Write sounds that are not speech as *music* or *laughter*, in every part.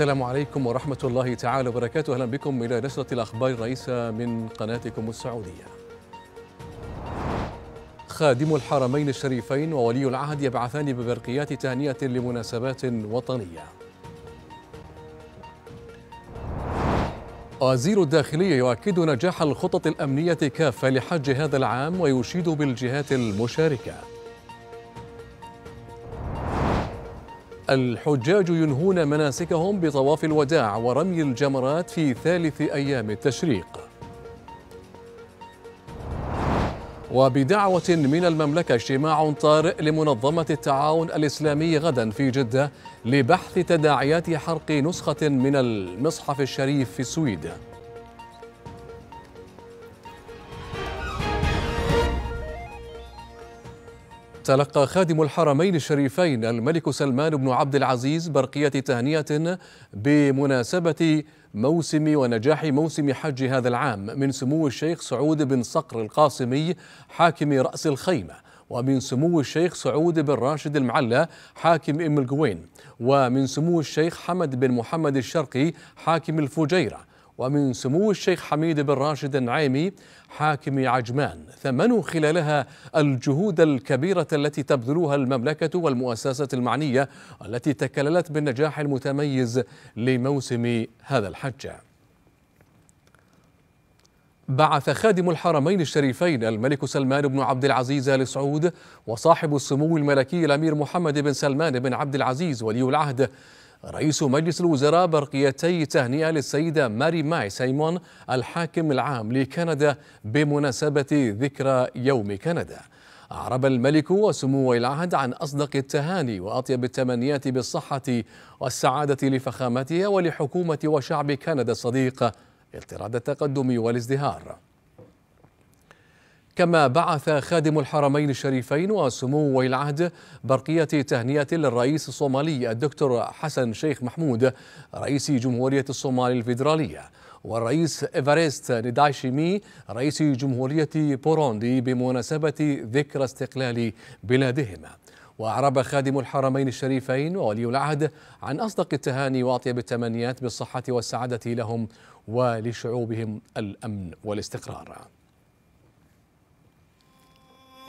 السلام عليكم ورحمة الله تعالى وبركاته أهلا بكم إلى نشرة الأخبار الرئيسة من قناتكم السعودية خادم الحرمين الشريفين وولي العهد يبعثان ببرقيات تهنئة لمناسبات وطنية وزير الداخلية يؤكد نجاح الخطط الأمنية كافة لحج هذا العام ويشيد بالجهات المشاركة الحجاج ينهون مناسكهم بطواف الوداع ورمي الجمرات في ثالث أيام التشريق وبدعوة من المملكة اجتماع طارئ لمنظمة التعاون الإسلامي غدا في جدة لبحث تداعيات حرق نسخة من المصحف الشريف في السويد تلقى خادم الحرمين الشريفين الملك سلمان بن عبد العزيز برقية تهنئة بمناسبة موسم ونجاح موسم حج هذا العام من سمو الشيخ سعود بن صقر القاسمي حاكم رأس الخيمة ومن سمو الشيخ سعود بن راشد المعلى حاكم ام القوين ومن سمو الشيخ حمد بن محمد الشرقي حاكم الفجيره ومن سمو الشيخ حميد بن راشد النعيمي حاكم عجمان ثمنوا خلالها الجهود الكبيرة التي تبذلها المملكة والمؤسسات المعنية التي تكللت بالنجاح المتميز لموسم هذا الحج بعث خادم الحرمين الشريفين الملك سلمان بن عبد العزيز ال سعود وصاحب السمو الملكي الامير محمد بن سلمان بن عبد العزيز ولي العهد رئيس مجلس الوزراء برقيتي تهنئة للسيدة ماري ماي سيمون الحاكم العام لكندا بمناسبة ذكرى يوم كندا أعرب الملك وسمو العهد عن أصدق التهاني وأطيب التمنيات بالصحة والسعادة لفخامتها ولحكومة وشعب كندا الصديق اضطراد التقدم والازدهار كما بعث خادم الحرمين الشريفين وسمو ولي العهد برقية تهنئة للرئيس الصومالي الدكتور حسن شيخ محمود رئيس جمهورية الصومال الفيدرالية والرئيس إيفاريست ندايشيمي رئيس جمهورية بوروندي بمناسبة ذكرى استقلال بلادهما وأعرب خادم الحرمين الشريفين وولي العهد عن أصدق التهاني وأطيب التمنيات بالصحة والسعادة لهم ولشعوبهم الأمن والاستقرار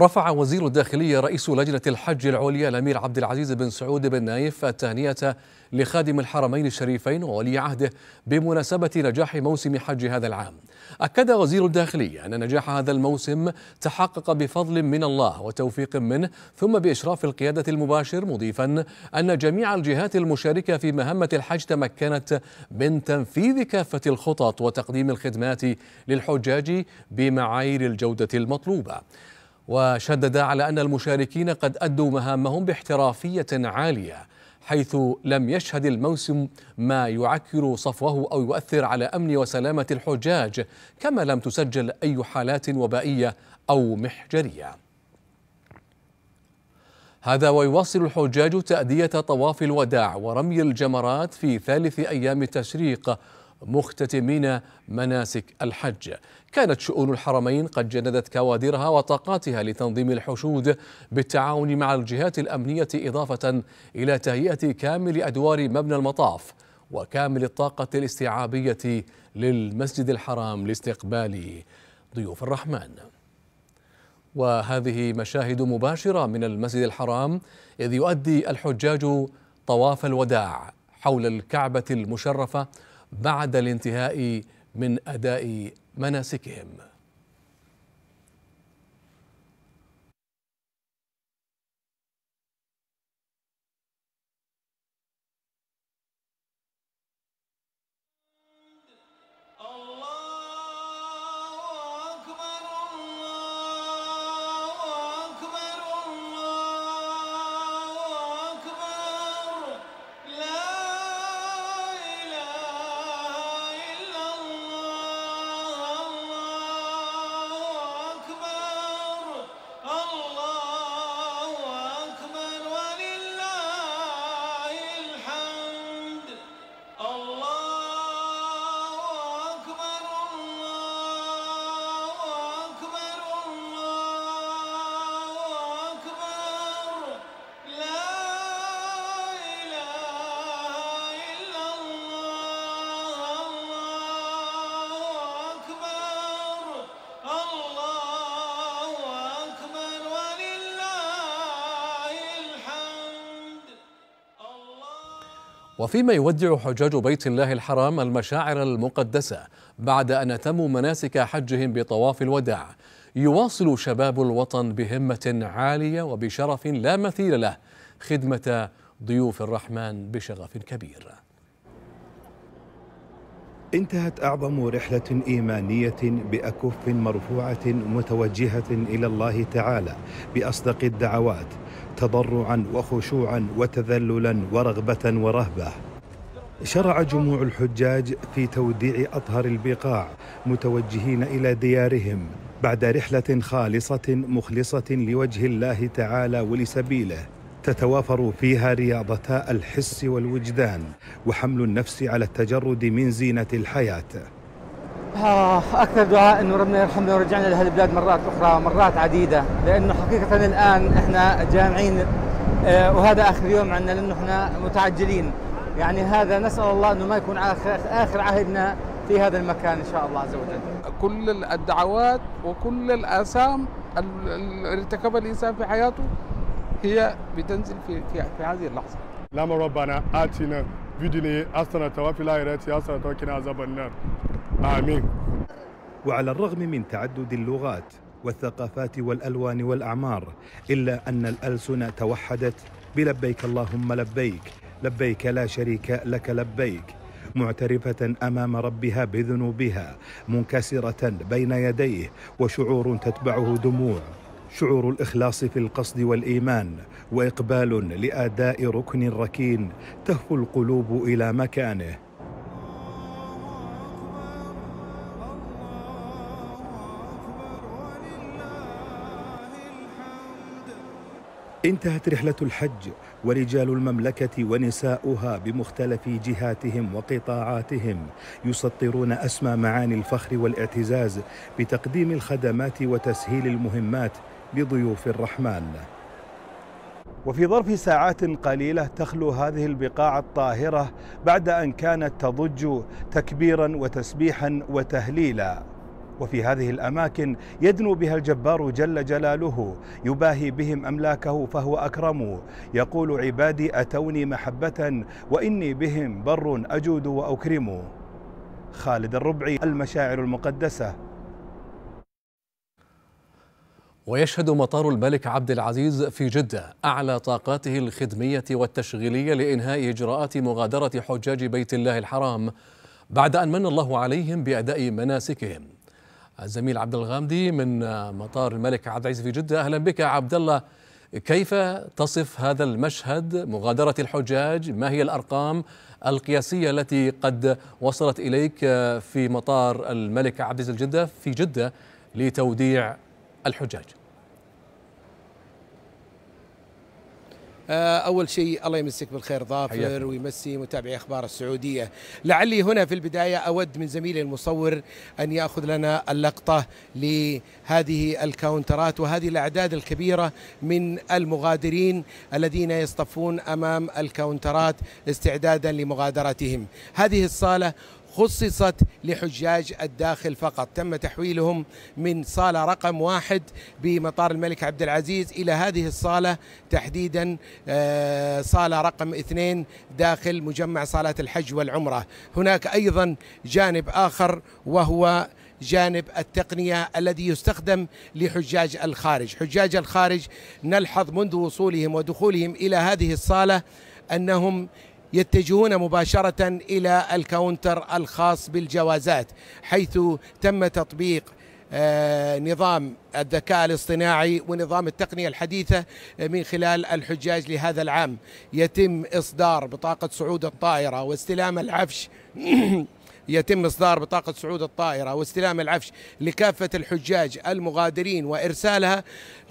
رفع وزير الداخلية رئيس لجنة الحج العليا الأمير عبد العزيز بن سعود بن نايف التهنئة لخادم الحرمين الشريفين وولي عهده بمناسبة نجاح موسم حج هذا العام أكد وزير الداخلية أن نجاح هذا الموسم تحقق بفضل من الله وتوفيق منه ثم بإشراف القيادة المباشر مضيفا أن جميع الجهات المشاركة في مهمة الحج تمكنت من تنفيذ كافة الخطط وتقديم الخدمات للحجاج بمعايير الجودة المطلوبة وشدد على أن المشاركين قد أدوا مهامهم باحترافية عالية حيث لم يشهد الموسم ما يعكر صفوه أو يؤثر على أمن وسلامة الحجاج كما لم تسجل أي حالات وبائية أو محجرية هذا ويواصل الحجاج تأدية طواف الوداع ورمي الجمرات في ثالث أيام التشريق مختتمين مناسك الحج كانت شؤون الحرمين قد جندت كوادرها وطاقاتها لتنظيم الحشود بالتعاون مع الجهات الأمنية إضافة إلى تهيئة كامل أدوار مبنى المطاف وكامل الطاقة الاستيعابية للمسجد الحرام لاستقبال ضيوف الرحمن وهذه مشاهد مباشرة من المسجد الحرام إذ يؤدي الحجاج طواف الوداع حول الكعبة المشرفة بعد الانتهاء من اداء مناسكهم وفيما يودع حجاج بيت الله الحرام المشاعر المقدسة بعد أن أتموا مناسك حجهم بطواف الوداع يواصل شباب الوطن بهمة عالية وبشرف لا مثيل له خدمة ضيوف الرحمن بشغف كبير انتهت أعظم رحلة إيمانية بأكف مرفوعة متوجهة إلى الله تعالى بأصدق الدعوات تضرعا وخشوعا وتذللا ورغبه ورهبه شرع جموع الحجاج في توديع اطهر البقاع متوجهين الى ديارهم بعد رحله خالصه مخلصه لوجه الله تعالى ولسبيله تتوافر فيها رياضتا الحس والوجدان وحمل النفس على التجرد من زينه الحياه اكثر دعاء انه ربنا يرحمنا لهذه لهالبلاد مرات اخرى مرات عديده لانه حقيقه الان احنا جامعين آه، وهذا اخر يوم عندنا لانه احنا متعجلين يعني هذا نسال الله انه ما يكون اخر اخر عهدنا في هذا المكان ان شاء الله عز وجل. كل الدعوات وكل الاثام اللي ارتكبها الانسان في حياته هي بتنزل في في, في هذه اللحظه. لما ربنا اتنا في الدنيا حسنه وفي الاخره حسنه وقنا عذاب النار. آمين وعلى الرغم من تعدد اللغات والثقافات والألوان والأعمار إلا أن الألسن توحدت بلبيك اللهم لبيك لبيك لا شريك لك لبيك معترفة أمام ربها بذنوبها منكسرة بين يديه وشعور تتبعه دموع شعور الإخلاص في القصد والإيمان وإقبال لأداء ركن ركين تهفو القلوب إلى مكانه انتهت رحلة الحج ورجال المملكة ونساؤها بمختلف جهاتهم وقطاعاتهم يسطرون أسمى معاني الفخر والاعتزاز بتقديم الخدمات وتسهيل المهمات لضيوف الرحمن وفي ظرف ساعات قليلة تخلو هذه البقاع الطاهرة بعد أن كانت تضج تكبيرا وتسبيحا وتهليلا وفي هذه الأماكن يدنو بها الجبار جل جلاله يباهي بهم أملاكه فهو أكرم يقول عبادي أتوني محبة وإني بهم بر أجود وأكرم خالد الربعي المشاعر المقدسة ويشهد مطار الملك عبد العزيز في جدة أعلى طاقاته الخدمية والتشغيلية لإنهاء إجراءات مغادرة حجاج بيت الله الحرام بعد أن من الله عليهم بأداء مناسكهم الزميل عبد الغامدي من مطار الملك عبد العزيز في جدة أهلا بك عبد الله كيف تصف هذا المشهد مغادرة الحجاج ما هي الأرقام القياسية التي قد وصلت إليك في مطار الملك عبد العزيز الجدة في جدة لتوديع الحجاج آه، اول شيء الله يمسك بالخير ظافر ويمسي متابعي اخبار السعوديه لعلي هنا في البدايه اود من زميلي المصور ان ياخذ لنا اللقطه لهذه الكاونترات وهذه الاعداد الكبيره من المغادرين الذين يصطفون امام الكاونترات استعدادا لمغادرتهم هذه الصاله خصصت لحجاج الداخل فقط تم تحويلهم من صالة رقم واحد بمطار الملك عبد العزيز إلى هذه الصالة تحديدا آه، صالة رقم اثنين داخل مجمع صالات الحج والعمرة هناك أيضا جانب آخر وهو جانب التقنية الذي يستخدم لحجاج الخارج حجاج الخارج نلحظ منذ وصولهم ودخولهم إلى هذه الصالة أنهم يتجهون مباشرة إلى الكاونتر الخاص بالجوازات حيث تم تطبيق آه، نظام الذكاء الاصطناعي ونظام التقنية الحديثة آه، من خلال الحجاج لهذا العام يتم إصدار بطاقة صعود الطائرة واستلام العفش *clears throat* يتم إصدار بطاقة صعود الطائرة واستلام العفش لكافة الحجاج المغادرين وإرسالها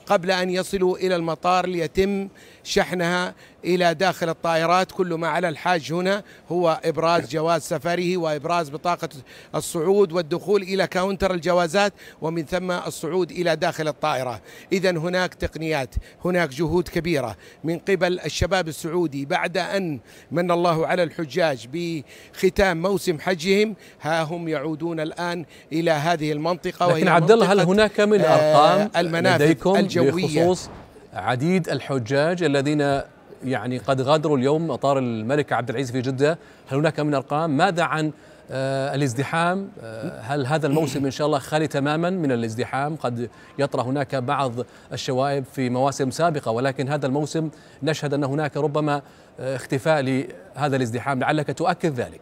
قبل أن يصلوا إلى المطار ليتم شحنها إلى داخل الطائرات كل ما على الحاج هنا هو إبراز جواز سفره وإبراز بطاقة الصعود والدخول إلى كاونتر الجوازات ومن ثم الصعود إلى داخل الطائرة إذا هناك تقنيات هناك جهود كبيرة من قبل الشباب السعودي بعد أن من الله على الحجاج بختام موسم حجهم ها هم يعودون الآن إلى هذه المنطقة لكن عبد الله هل هناك من أرقام آه، لديكم الجوية بخصوص عديد الحجاج الذين يعني قد غادروا اليوم مطار الملك عبد العزيز في جدة هل هناك من أرقام ماذا عن آه الازدحام آه هل هذا الموسم إن شاء الله خالي تماما من الازدحام قد يطرأ هناك بعض الشوائب في مواسم سابقة ولكن هذا الموسم نشهد أن هناك ربما آه اختفاء لهذا الازدحام لعلك تؤكد ذلك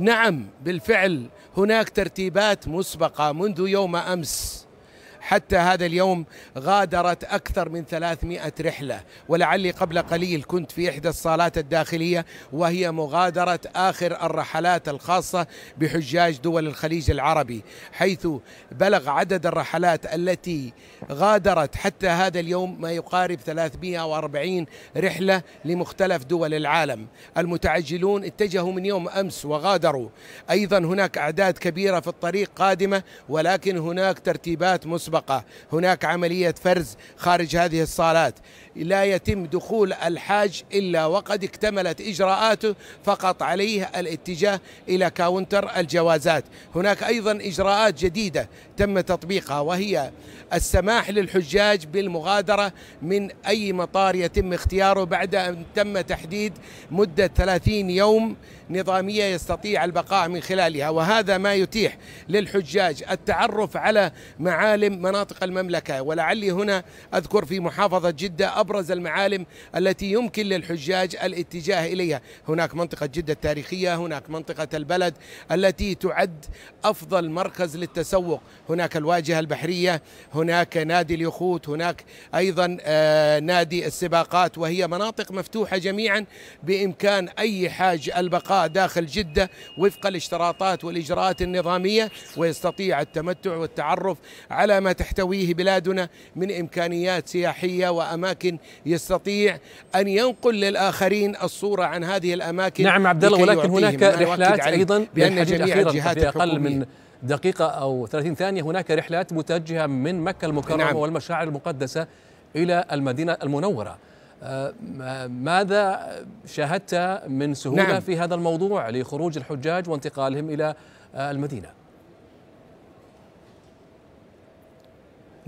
نعم بالفعل هناك ترتيبات مسبقه منذ يوم امس حتى هذا اليوم غادرت أكثر من 300 رحلة ولعلي قبل قليل كنت في إحدى الصالات الداخلية وهي مغادرة آخر الرحلات الخاصة بحجاج دول الخليج العربي حيث بلغ عدد الرحلات التي غادرت حتى هذا اليوم ما يقارب 340 رحلة لمختلف دول العالم المتعجلون اتجهوا من يوم أمس وغادروا أيضا هناك أعداد كبيرة في الطريق قادمة ولكن هناك ترتيبات مسبقة المسابقة هناك عملية فرز خارج هذه الصالات لا يتم دخول الحاج إلا وقد اكتملت إجراءاته فقط عليه الاتجاه إلى كاونتر الجوازات هناك أيضا إجراءات جديدة تم تطبيقها وهي السماح للحجاج بالمغادرة من أي مطار يتم اختياره بعد أن تم تحديد مدة 30 يوم نظامية يستطيع البقاء من خلالها وهذا ما يتيح للحجاج التعرف على معالم مناطق المملكة ولعلي هنا أذكر في محافظة جدة أبرز المعالم التي يمكن للحجاج الاتجاه إليها هناك منطقة جدة التاريخية هناك منطقة البلد التي تعد أفضل مركز للتسوق هناك الواجهة البحرية هناك نادي اليخوت هناك أيضا آه، نادي السباقات وهي مناطق مفتوحة جميعا بإمكان أي حاج البقاء داخل جدة وفق الاشتراطات والإجراءات النظامية ويستطيع التمتع والتعرف على ما تحتويه بلادنا من إمكانيات سياحية وأماكن يستطيع أن ينقل للآخرين الصورة عن هذه الأماكن نعم عبد الله ولكن هناك رحلات أيضا بأن جميع الجهات في أقل من دقيقة أو 30 ثانية هناك رحلات متجهة من مكة المكرمة نعم. والمشاعر المقدسة إلى المدينة المنورة آه، ماذا شاهدت من سهولة نعم. في هذا الموضوع لخروج الحجاج وانتقالهم إلى آه، المدينة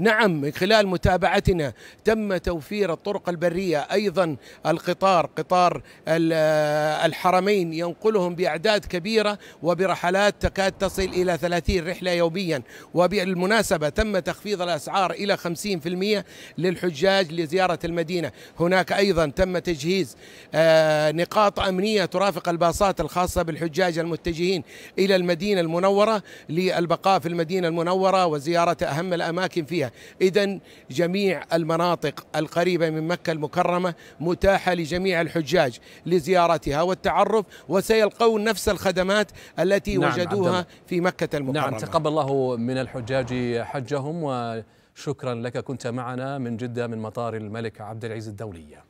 نعم من خلال متابعتنا تم توفير الطرق البرية أيضا القطار قطار الحرمين ينقلهم بأعداد كبيرة وبرحلات تكاد تصل إلى 30 رحلة يوميا وبالمناسبة تم تخفيض الأسعار إلى 50% للحجاج لزيارة المدينة هناك أيضا تم تجهيز آه، نقاط أمنية ترافق الباصات الخاصة بالحجاج المتجهين إلى المدينة المنورة للبقاء في المدينة المنورة وزيارة أهم الأماكن فيها إذا جميع المناطق القريبة من مكة المكرمة متاحة لجميع الحجاج لزيارتها والتعرف وسيلقون نفس الخدمات التي نعم وجدوها عبدالله. في مكة المكرمة نعم تقبل الله من الحجاج حجهم وشكرا لك كنت معنا من جدة من مطار الملك عبد العزيز الدولية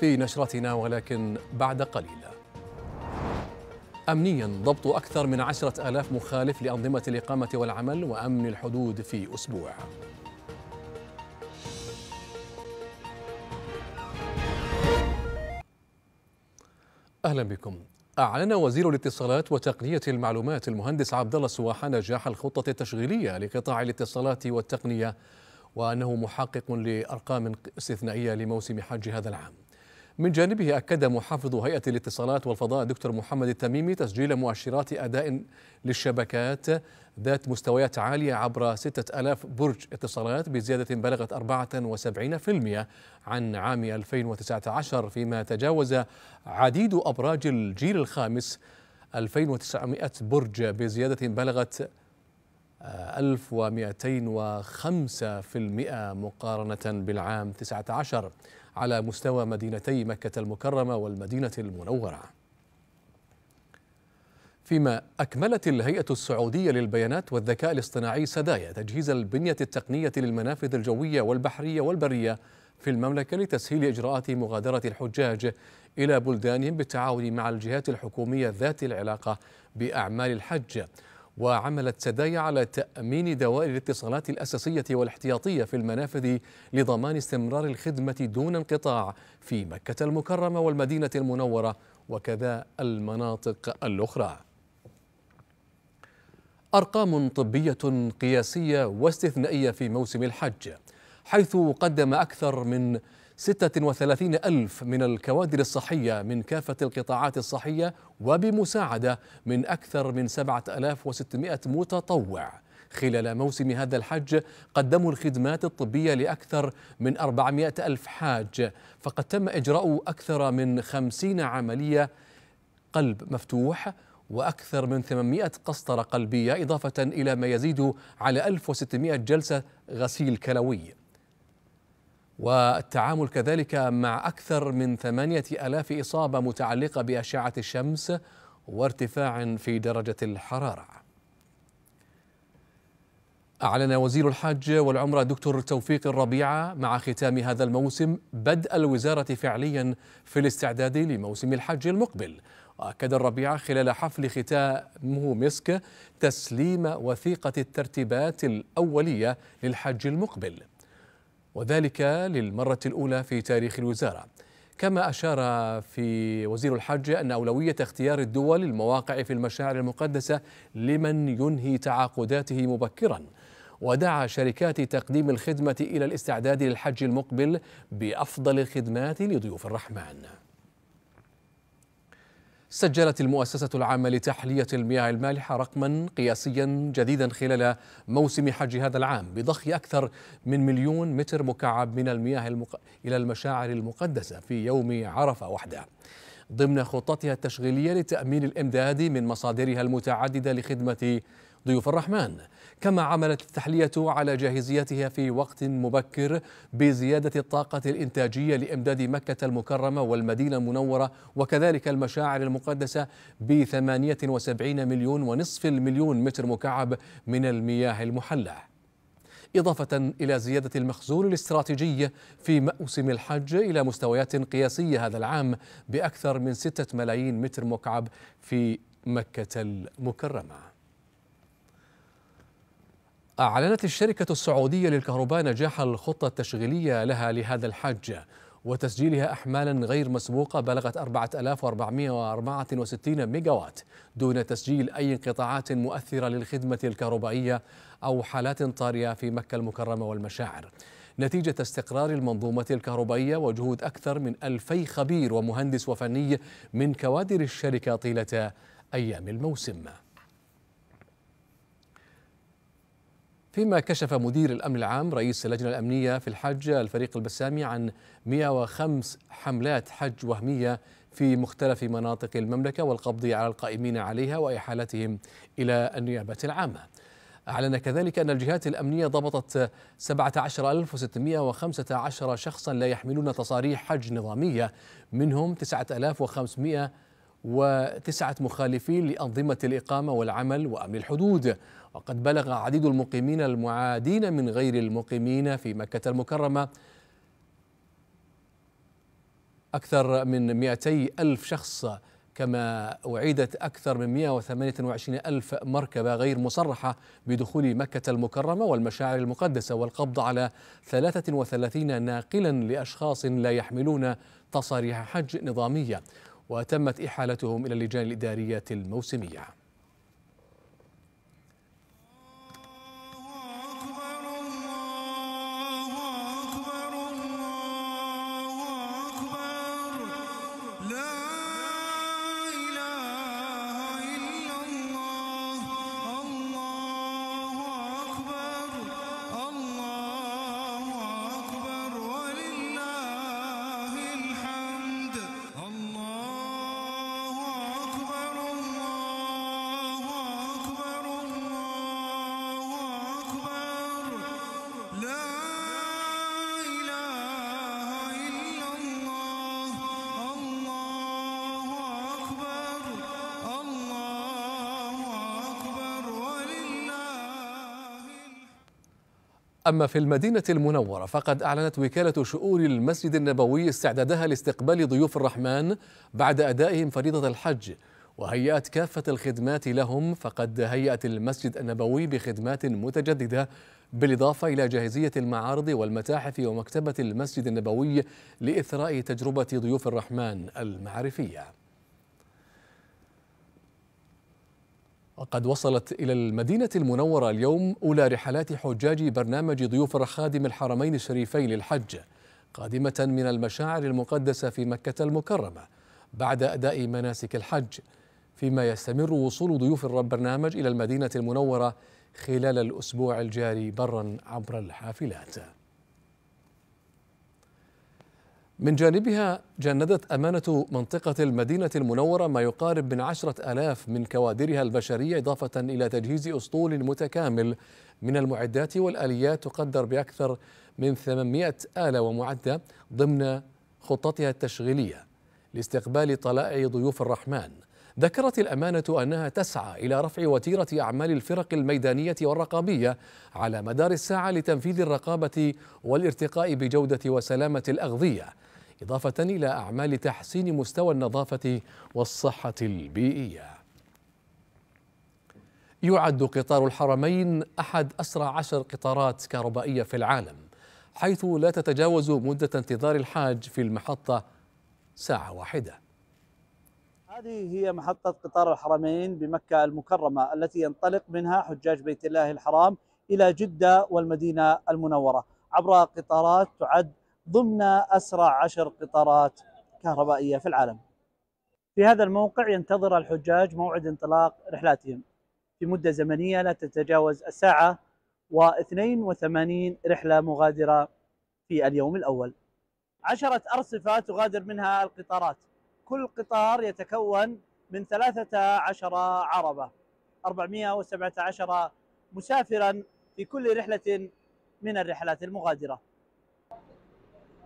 في نشرتنا ولكن بعد قليل أمنيا ضبط أكثر من عشرة آلاف مخالف لأنظمة الإقامة والعمل وأمن الحدود في أسبوع أهلا بكم أعلن وزير الاتصالات وتقنية المعلومات المهندس عبد الله السواح نجاح الخطة التشغيلية لقطاع الاتصالات والتقنية وأنه محقق لأرقام استثنائية لموسم حج هذا العام من جانبه أكد محافظ هيئة الاتصالات والفضاء الدكتور محمد التميمي تسجيل مؤشرات أداء للشبكات ذات مستويات عالية عبر 6000 برج اتصالات بزيادة بلغت 74% عن عام 2019 فيما تجاوز عديد أبراج الجيل الخامس 2900 برج بزيادة بلغت 1205% آه، مقارنة بالعام 19 على مستوى مدينتي مكة المكرمة والمدينة المنورة فيما أكملت الهيئة السعودية للبيانات والذكاء الاصطناعي سدايا تجهيز البنية التقنية للمنافذ الجوية والبحرية والبرية في المملكة لتسهيل إجراءات مغادرة الحجاج إلى بلدانهم بالتعاون مع الجهات الحكومية ذات العلاقة بأعمال الحج وعملت سدايا على تأمين دوائر الاتصالات الأساسية والاحتياطية في المنافذ لضمان استمرار الخدمة دون انقطاع في مكة المكرمة والمدينة المنورة وكذا المناطق الأخرى أرقام طبية قياسية واستثنائية في موسم الحج حيث قدم أكثر من 36 ألف من الكوادر الصحية من كافة القطاعات الصحية وبمساعدة من أكثر من 7600 متطوع خلال موسم هذا الحج قدموا الخدمات الطبية لأكثر من 400 ألف حاج فقد تم إجراء أكثر من 50 عملية قلب مفتوح وأكثر من 800 قسطرة قلبية إضافة إلى ما يزيد على 1600 جلسة غسيل كلوي والتعامل كذلك مع أكثر من ثمانية ألاف إصابة متعلقة بأشعة الشمس وارتفاع في درجة الحرارة أعلن وزير الحج والعمرة دكتور توفيق الربيعة مع ختام هذا الموسم بدء الوزارة فعليا في الاستعداد لموسم الحج المقبل وأكد الربيعة خلال حفل ختامه مسك تسليم وثيقة الترتيبات الأولية للحج المقبل وذلك للمرة الأولى في تاريخ الوزارة كما أشار في وزير الحج أن أولوية اختيار الدول المواقع في المشاعر المقدسة لمن ينهي تعاقداته مبكرا ودعا شركات تقديم الخدمة إلى الاستعداد للحج المقبل بأفضل الخدمات لضيوف الرحمن سجلت المؤسسة العامة لتحلية المياه المالحة رقما قياسيا جديدا خلال موسم حج هذا العام بضخ أكثر من مليون متر مكعب من المياه المق... إلى المشاعر المقدسة في يوم عرفة وحده ضمن خطتها التشغيلية لتأمين الإمداد من مصادرها المتعددة لخدمة ضيوف الرحمن كما عملت التحلية على جاهزيتها في وقت مبكر بزيادة الطاقة الإنتاجية لإمداد مكة المكرمة والمدينة المنورة وكذلك المشاعر المقدسة ب 78 مليون ونصف المليون متر مكعب من المياه المحلة إضافة إلى زيادة المخزون الاستراتيجي في موسم الحج إلى مستويات قياسية هذا العام بأكثر من 6 ملايين متر مكعب في مكة المكرمة أعلنت الشركة السعودية للكهرباء نجاح الخطة التشغيلية لها لهذا الحج وتسجيلها أحمالا غير مسبوقة بلغت 4464 ميجاوات دون تسجيل أي انقطاعات مؤثرة للخدمة الكهربائية أو حالات طارئة في مكة المكرمة والمشاعر نتيجة استقرار المنظومة الكهربائية وجهود أكثر من ألفي خبير ومهندس وفني من كوادر الشركة طيلة أيام الموسم فيما كشف مدير الأمن العام رئيس اللجنة الأمنية في الحج الفريق البسامي عن 105 حملات حج وهمية في مختلف مناطق المملكة والقبض على القائمين عليها وإحالتهم إلى النيابة العامة أعلن كذلك أن الجهات الأمنية ضبطت 17615 شخصا لا يحملون تصاريح حج نظامية منهم 9500 وتسعة مخالفين لأنظمة الإقامة والعمل وأمن الحدود وقد بلغ عديد المقيمين المعادين من غير المقيمين في مكة المكرمة أكثر من 200 ألف شخص كما أعيدت أكثر من 128 ألف مركبة غير مصرحة بدخول مكة المكرمة والمشاعر المقدسة والقبض على 33 ناقلا لأشخاص لا يحملون تصاريح حج نظامية وتمت إحالتهم إلى اللجان الإدارية الموسمية أما في المدينة المنورة فقد أعلنت وكالة شؤون المسجد النبوي استعدادها لاستقبال ضيوف الرحمن بعد أدائهم فريضة الحج وهيأت كافة الخدمات لهم فقد هيأت المسجد النبوي بخدمات متجددة بالإضافة إلى جاهزية المعارض والمتاحف ومكتبة المسجد النبوي لإثراء تجربة ضيوف الرحمن المعرفية وقد وصلت إلى المدينة المنورة اليوم أولى رحلات حجاج برنامج ضيوف خادم الحرمين الشريفين للحج قادمة من المشاعر المقدسة في مكة المكرمة بعد أداء مناسك الحج فيما يستمر وصول ضيوف البرنامج إلى المدينة المنورة خلال الأسبوع الجاري برا عبر الحافلات من جانبها جندت أمانة منطقة المدينة المنورة ما يقارب من عشرة ألاف من كوادرها البشرية إضافة إلى تجهيز أسطول متكامل من المعدات والآليات تقدر بأكثر من 800 آلة ومعدة ضمن خطتها التشغيلية لاستقبال طلائع ضيوف الرحمن ذكرت الأمانة أنها تسعى إلى رفع وتيرة أعمال الفرق الميدانية والرقابية على مدار الساعة لتنفيذ الرقابة والارتقاء بجودة وسلامة الأغذية إضافة إلى أعمال تحسين مستوى النظافة والصحة البيئية يعد قطار الحرمين أحد أسرع عشر قطارات كهربائية في العالم حيث لا تتجاوز مدة انتظار الحاج في المحطة ساعة واحدة هذه هي محطة قطار الحرمين بمكة المكرمة التي ينطلق منها حجاج بيت الله الحرام إلى جدة والمدينة المنورة عبر قطارات تعد ضمن أسرع عشر قطارات كهربائية في العالم في هذا الموقع ينتظر الحجاج موعد انطلاق رحلاتهم في مدة زمنية لا تتجاوز الساعة و82 رحلة مغادرة في اليوم الأول عشرة أرصفة تغادر منها القطارات كل قطار يتكون من 13 عربة 417 مسافرا في كل رحلة من الرحلات المغادرة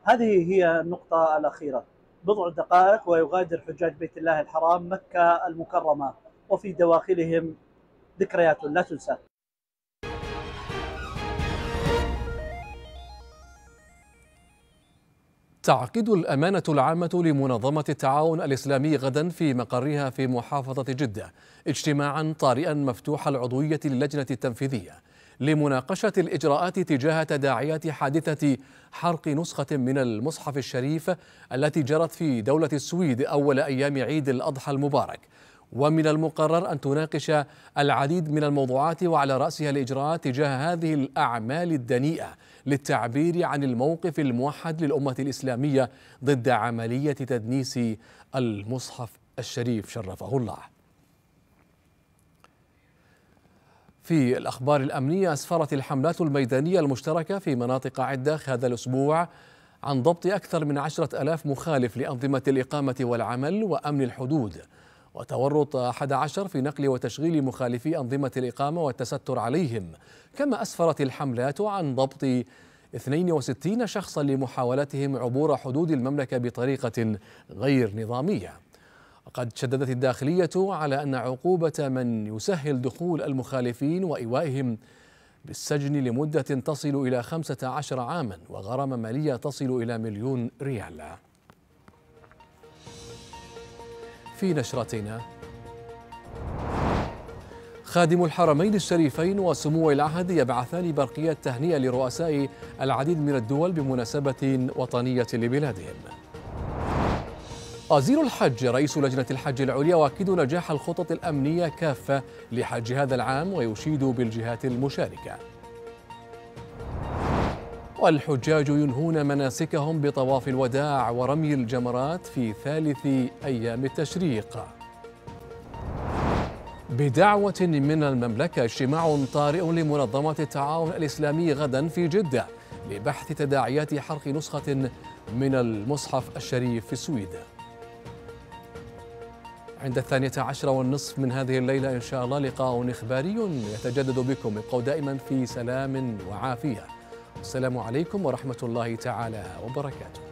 هذه هي النقطة الأخيرة بضع دقائق ويغادر حجاج بيت الله الحرام مكة المكرمة وفي دواخلهم ذكريات لا تنسى تعقد الأمانة العامة لمنظمة التعاون الإسلامي غدا في مقرها في محافظة جدة اجتماعا طارئا مفتوح العضوية للجنة التنفيذية لمناقشة الإجراءات تجاه تداعيات حادثة حرق نسخة من المصحف الشريف التي جرت في دولة السويد أول أيام عيد الأضحى المبارك ومن المقرر أن تناقش العديد من الموضوعات وعلى رأسها الإجراءات تجاه هذه الأعمال الدنيئة للتعبير عن الموقف الموحد للأمة الإسلامية ضد عملية تدنيس المصحف الشريف شرفه الله في الأخبار الأمنية أسفرت الحملات الميدانية المشتركة في مناطق عدة هذا الأسبوع عن ضبط أكثر من عشرة ألاف مخالف لأنظمة الإقامة والعمل وأمن الحدود وتورط 11 في نقل وتشغيل مخالفي أنظمة الإقامة والتستر عليهم كما أسفرت الحملات عن ضبط 62 شخصا لمحاولتهم عبور حدود المملكة بطريقة غير نظامية وقد شددت الداخلية على أن عقوبة من يسهل دخول المخالفين وإيوائهم بالسجن لمدة تصل إلى 15 عاما وغرامة مالية تصل إلى مليون ريال في نشرتنا خادم الحرمين الشريفين وسمو العهد يبعثان برقيات تهنئة لرؤساء العديد من الدول بمناسبة وطنية لبلادهم وزير الحج رئيس لجنة الحج العليا واكد نجاح الخطط الأمنية كافة لحج هذا العام ويشيد بالجهات المشاركة والحجاج ينهون مناسكهم بطواف الوداع ورمي الجمرات في ثالث أيام التشريق بدعوة من المملكة اجتماع طارئ لمنظمة التعاون الإسلامي غدا في جدة لبحث تداعيات حرق نسخة من المصحف الشريف في السويد عند الثانية عشرة والنصف من هذه الليلة إن شاء الله لقاء إخباري يتجدد بكم ابقوا دائما في سلام وعافية والسلام عليكم ورحمة الله تعالى وبركاته